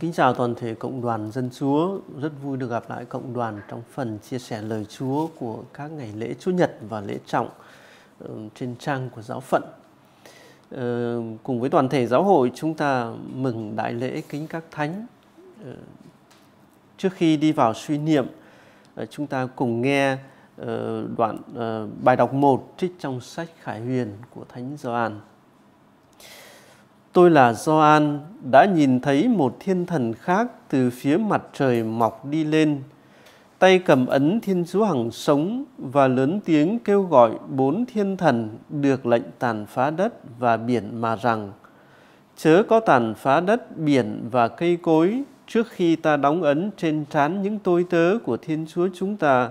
kính chào toàn thể cộng đoàn dân Chúa. Rất vui được gặp lại cộng đoàn trong phần chia sẻ lời Chúa của các ngày lễ Chúa Nhật và lễ trọng ừ, trên trang của giáo phận. Ờ, cùng với toàn thể giáo hội chúng ta mừng đại lễ kính các thánh. Ờ, trước khi đi vào suy niệm, ờ, chúng ta cùng nghe đoạn bài đọc 1 trích trong sách Khải Huyền của Thánh Gioan. Tôi là Gioan đã nhìn thấy một thiên thần khác từ phía mặt trời mọc đi lên, tay cầm ấn Thiên Chúa Hằng sống và lớn tiếng kêu gọi bốn thiên thần được lệnh tàn phá đất và biển mà rằng chớ có tàn phá đất, biển và cây cối trước khi ta đóng ấn trên trán những tôi tớ của Thiên Chúa chúng ta.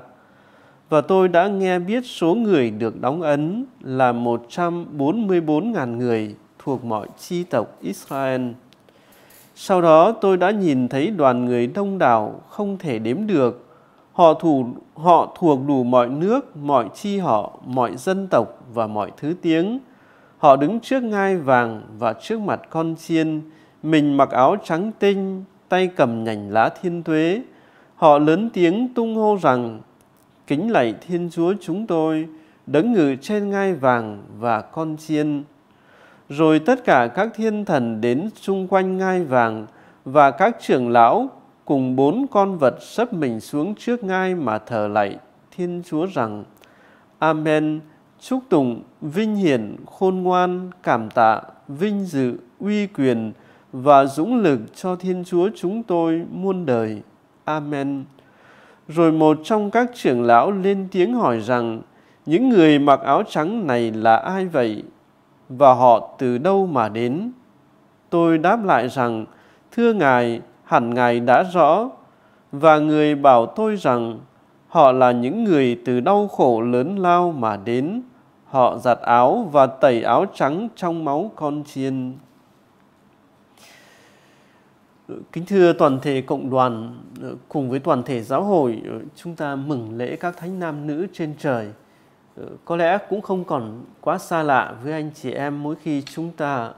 Và tôi đã nghe biết số người được đóng ấn là 144.000 người thuộc mọi chi tộc Israel. Sau đó tôi đã nhìn thấy đoàn người đông đảo không thể đếm được. Họ, thủ, họ thuộc đủ mọi nước, mọi chi họ, mọi dân tộc và mọi thứ tiếng. Họ đứng trước ngai vàng và trước mặt con chiên, mình mặc áo trắng tinh, tay cầm nhành lá thiên tuế. Họ lớn tiếng tung hô rằng, kính lạy Thiên Chúa chúng tôi, đấng ngự trên ngai vàng và con chiên rồi tất cả các thiên thần đến xung quanh ngai vàng và các trưởng lão cùng bốn con vật sấp mình xuống trước ngai mà thờ lạy Thiên Chúa rằng Amen, chúc tụng, vinh hiển, khôn ngoan, cảm tạ, vinh dự, uy quyền và dũng lực cho Thiên Chúa chúng tôi muôn đời. Amen. Rồi một trong các trưởng lão lên tiếng hỏi rằng, những người mặc áo trắng này là ai vậy? và họ từ đâu mà đến? Tôi đáp lại rằng, thưa Ngài, hẳn Ngài đã rõ, và người bảo tôi rằng, họ là những người từ đau khổ lớn lao mà đến, họ giặt áo và tẩy áo trắng trong máu con chiên. Kính thưa toàn thể cộng đoàn, cùng với toàn thể giáo hội, chúng ta mừng lễ các thánh nam nữ trên trời – có lẽ cũng không còn quá xa lạ với anh chị em mỗi khi chúng ta ờ,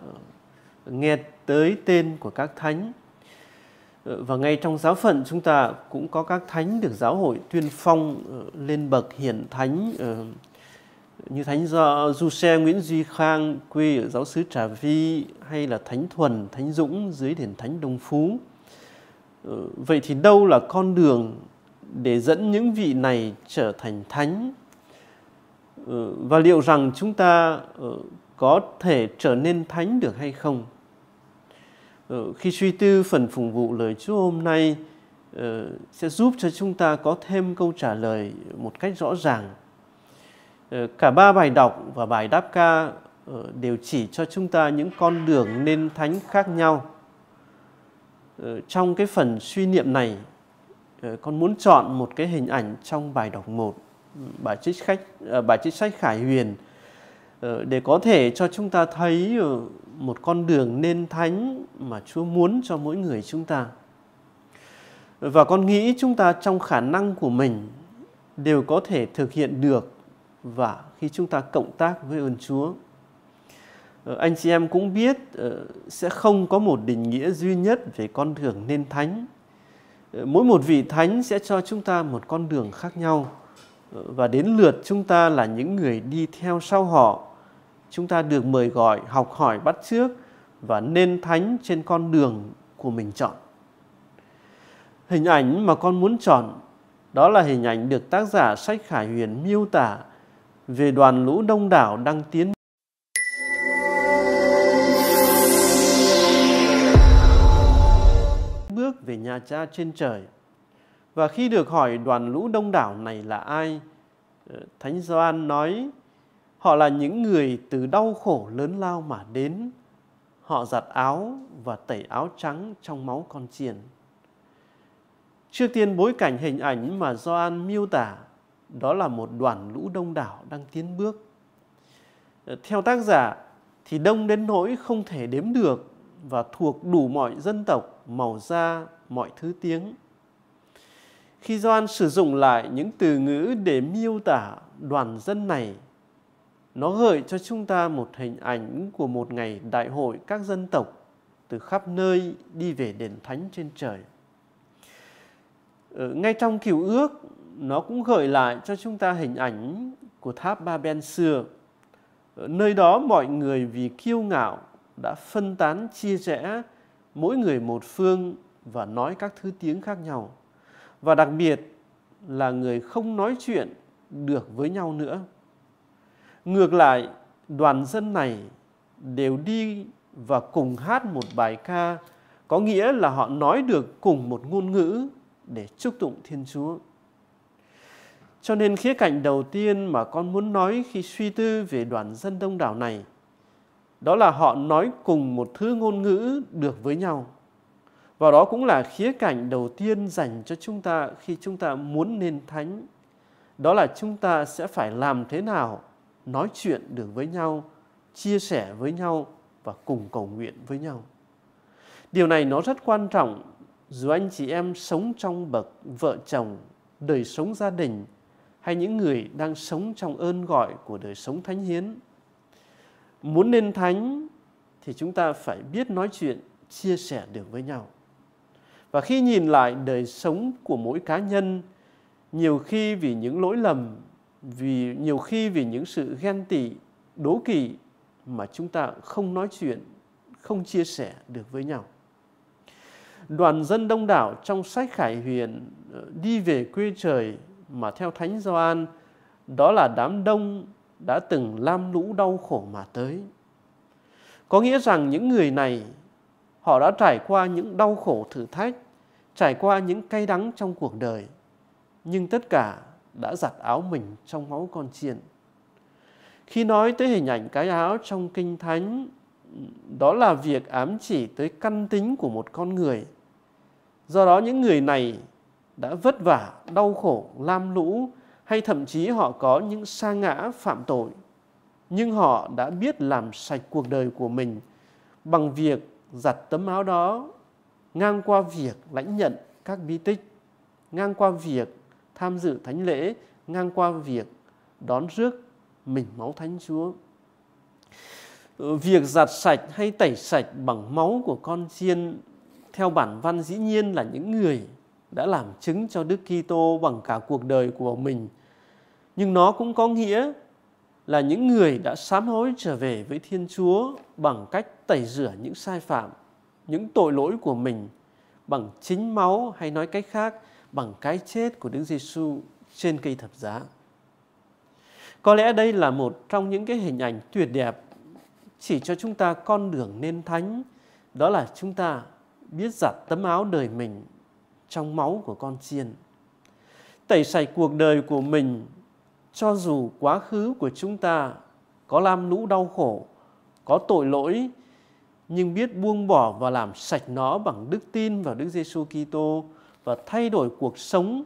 nghe tới tên của các thánh ờ, và ngay trong giáo phận chúng ta cũng có các thánh được giáo hội tuyên phong ờ, lên bậc hiển thánh như thánh do du xe nguyễn duy khang quê ở giáo xứ trà vi hay là thánh thuần thánh dũng dưới đền thánh đông phú vậy thì đâu là con đường để dẫn những vị này trở thành thánh Ờ, và liệu rằng chúng ta ờ, có thể trở nên thánh được hay không ờ, khi suy tư phần phục vụ lời Chúa hôm nay sẽ giúp cho chúng ta có thêm câu trả lời một cách rõ ràng cả ba bài đọc và bài đáp ca đều chỉ cho chúng ta những con đường nên thánh khác nhau trong cái phần suy niệm này con muốn chọn một cái hình ảnh trong bài đọc 1 bài trích khách à, bài trích sách Khải Huyền ờ, để có thể cho chúng ta thấy ờ, một con đường nên thánh mà Chúa muốn cho mỗi người chúng ta. Và con nghĩ chúng ta trong khả năng của mình đều có thể thực hiện được và khi chúng ta cộng tác với ơn Chúa. Ờ, anh chị em cũng biết sẽ không có một định nghĩa duy nhất về con đường nên thánh. Mỗi một vị thánh sẽ cho chúng ta một con đường khác nhau và đến lượt chúng ta là những người đi theo sau họ. Chúng ta được mời gọi học hỏi bắt chước và nên thánh trên con đường của mình chọn. Hình ảnh mà con muốn chọn đó là hình ảnh được tác giả sách Khải Huyền miêu tả về đoàn lũ đông đảo đang tiến bước về nhà cha trên trời. Và khi được hỏi đoàn lũ đông đảo này là ai, ờ, Thánh Gioan nói họ là những người từ đau khổ lớn lao mà đến. Họ giặt áo và tẩy áo trắng trong máu con chiền. Trước tiên bối cảnh hình ảnh mà Gioan miêu tả đó là một đoàn lũ đông đảo đang tiến bước. Ờ, theo tác giả thì đông đến nỗi không thể đếm được và thuộc đủ mọi dân tộc, màu da, mọi thứ tiếng khi Doan sử dụng lại những từ ngữ để miêu tả đoàn dân này, nó gợi cho chúng ta một hình ảnh của một ngày đại hội các dân tộc từ khắp nơi đi về đền thánh trên trời. Ở ờ, ngay trong cựu ước, nó cũng gợi lại cho chúng ta hình ảnh của tháp Ba Ben xưa. Ở ờ, nơi đó mọi người vì kiêu ngạo đã phân tán chia rẽ mỗi người một phương và nói các thứ tiếng khác nhau và đặc biệt là người không nói chuyện được với nhau nữa. Ngược lại, đoàn dân này đều đi và cùng hát một bài ca, có nghĩa là họ nói được cùng một ngôn ngữ để chúc tụng Thiên Chúa. Cho nên khía cạnh đầu tiên mà con muốn nói khi suy tư về đoàn dân đông đảo này, đó là họ nói cùng một thứ ngôn ngữ được với nhau. Và đó cũng là khía cạnh đầu tiên dành cho chúng ta khi chúng ta muốn nên thánh. Đó là chúng ta sẽ phải làm thế nào nói chuyện được với nhau, chia sẻ với nhau và cùng cầu nguyện với nhau. Điều này nó rất quan trọng dù anh chị em sống trong bậc vợ chồng, đời sống gia đình hay những người đang sống trong ơn gọi của đời sống thánh hiến. Muốn nên thánh thì chúng ta phải biết nói chuyện, chia sẻ được với nhau. Và khi nhìn lại đời sống của mỗi cá nhân, nhiều khi vì những lỗi lầm, vì nhiều khi vì những sự ghen tị, đố kỵ mà chúng ta không nói chuyện, không chia sẻ được với nhau. Đoàn dân đông đảo trong sách Khải Huyền ờ, đi về quê trời mà theo Thánh Gioan, đó là đám đông đã từng lam lũ đau khổ mà tới. Có nghĩa rằng những người này Họ đã trải qua những đau khổ thử thách, trải qua những cay đắng trong cuộc đời. Nhưng tất cả đã giặt áo mình trong máu con chiên. Khi nói tới hình ảnh cái áo trong Kinh Thánh, đó là việc ám chỉ tới căn tính của một con người. Do đó những người này đã vất vả, đau khổ, lam lũ hay thậm chí họ có những sa ngã phạm tội. Nhưng họ đã biết làm sạch cuộc đời của mình bằng việc giặt tấm áo đó ngang qua việc lãnh nhận các bí tích, ngang qua việc tham dự thánh lễ, ngang qua việc đón rước mình máu thánh Chúa. Việc giặt sạch hay tẩy sạch bằng máu của con chiên theo bản văn dĩ nhiên là những người đã làm chứng cho Đức Kitô bằng cả cuộc đời của mình. Nhưng nó cũng có nghĩa là những người đã sám hối trở về với Thiên Chúa bằng cách tẩy rửa những sai phạm, những tội lỗi của mình bằng chính máu hay nói cách khác bằng cái chết của Đức Giêsu trên cây thập giá. Có lẽ đây là một trong những cái hình ảnh tuyệt đẹp chỉ cho chúng ta con đường nên thánh, đó là chúng ta biết giặt tấm áo đời mình trong máu của con chiên. Tẩy sạch cuộc đời của mình cho dù quá khứ của chúng ta có lam lũ đau khổ, có tội lỗi, nhưng biết buông bỏ và làm sạch nó bằng đức tin vào Đức Giêsu Kitô và thay đổi cuộc sống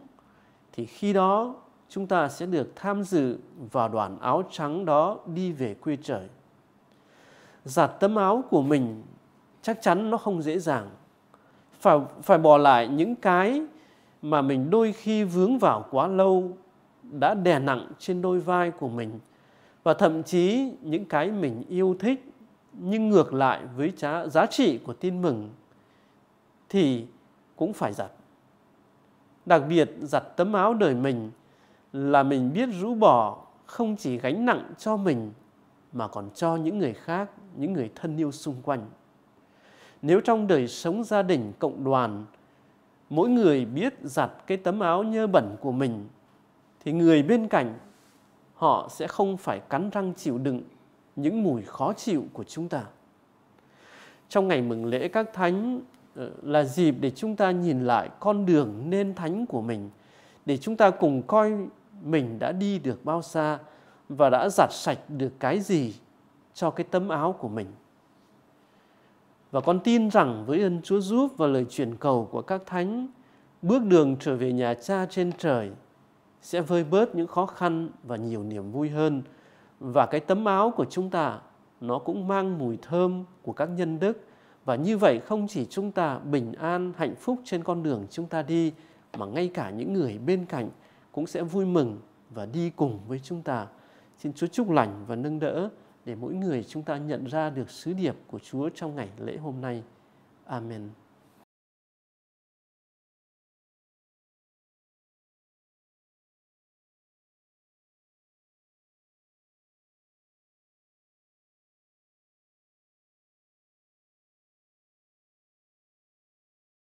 thì khi đó chúng ta sẽ được tham dự vào đoàn áo trắng đó đi về quê trời. Giặt tấm áo của mình chắc chắn nó không dễ dàng. Phải phải bỏ lại những cái mà mình đôi khi vướng vào quá lâu đã đè nặng trên đôi vai của mình và thậm chí những cái mình yêu thích nhưng ngược lại với giá trị của tin mừng thì cũng phải giặt. Đặc biệt giặt tấm áo đời mình là mình biết rũ bỏ không chỉ gánh nặng cho mình mà còn cho những người khác, những người thân yêu xung quanh. Nếu trong đời sống gia đình, cộng đoàn, mỗi người biết giặt cái tấm áo nhơ bẩn của mình thì người bên cạnh họ sẽ không phải cắn răng chịu đựng những mùi khó chịu của chúng ta. Trong ngày mừng lễ các thánh ờ, là dịp để chúng ta nhìn lại con đường nên thánh của mình, để chúng ta cùng coi mình đã đi được bao xa và đã giặt sạch được cái gì cho cái tấm áo của mình. Và con tin rằng với ơn Chúa giúp và lời chuyển cầu của các thánh, bước đường trở về nhà cha trên trời – sẽ vơi bớt những khó khăn và nhiều niềm vui hơn. Và cái tấm áo của chúng ta nó cũng mang mùi thơm của các nhân đức và như vậy không chỉ chúng ta bình an hạnh phúc trên con đường chúng ta đi mà ngay cả những người bên cạnh cũng sẽ vui mừng và đi cùng với chúng ta. Xin Chúa chúc lành và nâng đỡ để mỗi người chúng ta nhận ra được sứ điệp của Chúa trong ngày lễ hôm nay. Amen.